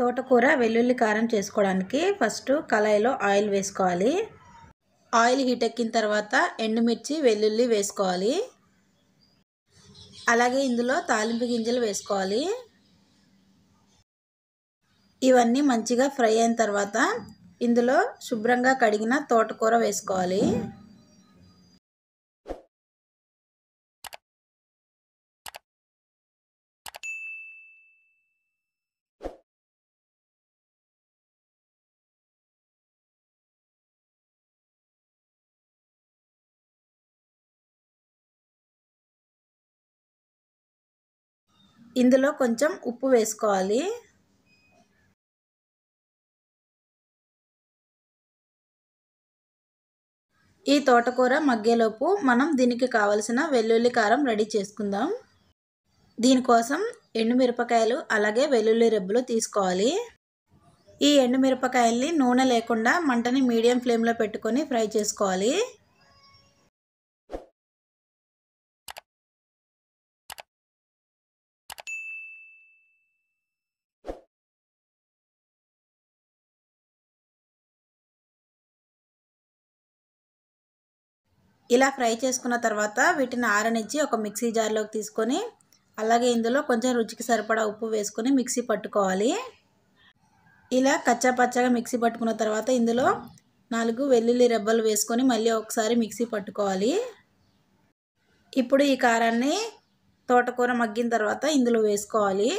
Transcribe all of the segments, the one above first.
తోటకూర వెల్లుల్లి కారం చేసుకోవడానికి ఫస్ట్ కళాయిలో ఆయిల్ వేసుకోవాలి ఆయిల్ హీట్ ఎక్కిన తర్వాత ఎండుమిర్చి వెల్లుల్లి వేసుకోవాలి అలాగే ఇందులో తాలింపు గింజలు వేసుకోవాలి ఇవన్నీ మంచిగా ఫ్రై అయిన తర్వాత ఇందులో శుభ్రంగా కడిగిన తోటకూర వేసుకోవాలి ఇందులో కొంచెం ఉప్పు వేసుకోవాలి ఈ తోటకూర మగ్గేలోపు మనం దీనికి కావలసిన వెల్లుల్లి కారం రెడీ చేసుకుందాం దీనికోసం ఎండుమిరపకాయలు అలాగే వెల్లుల్లి రెబ్బులు తీసుకోవాలి ఈ ఎండుమిరపకాయల్ని నూనె లేకుండా మంటని మీడియం ఫ్లేమ్లో పెట్టుకొని ఫ్రై చేసుకోవాలి ఇలా ఫ్రై చేసుకున్న తర్వాత వీటిని ఆరనిచ్చి ఒక మిక్సీ జార్లోకి తీసుకొని అలాగే ఇందులో కొంచెం రుచికి సరిపడా ఉప్పు వేసుకొని మిక్సీ పట్టుకోవాలి ఇలా కచ్చా పచ్చగా మిక్సీ పట్టుకున్న తర్వాత ఇందులో నాలుగు వెల్లుల్లి రెబ్బలు వేసుకొని మళ్ళీ ఒకసారి మిక్సీ పట్టుకోవాలి ఇప్పుడు ఈ కారాన్ని తోటకూర మగ్గిన తర్వాత ఇందులో వేసుకోవాలి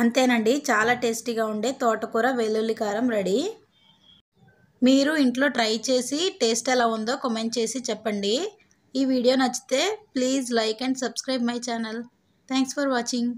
అంతేనండి చాలా టేస్టీగా ఉండే తోటకూర వెల్లుల్లి కారం రెడీ మీరు ఇంట్లో ట్రై చేసి టేస్ట్ ఎలా ఉందో కామెంట్ చేసి చెప్పండి ఈ వీడియో నచ్చితే please like and subscribe my channel thanks for watching